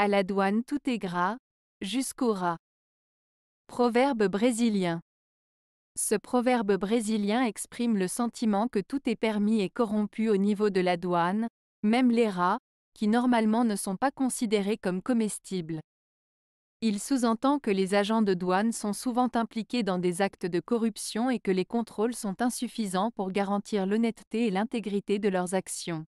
À la douane tout est gras, jusqu'au rat. Proverbe brésilien. Ce proverbe brésilien exprime le sentiment que tout est permis et corrompu au niveau de la douane, même les rats, qui normalement ne sont pas considérés comme comestibles. Il sous-entend que les agents de douane sont souvent impliqués dans des actes de corruption et que les contrôles sont insuffisants pour garantir l'honnêteté et l'intégrité de leurs actions.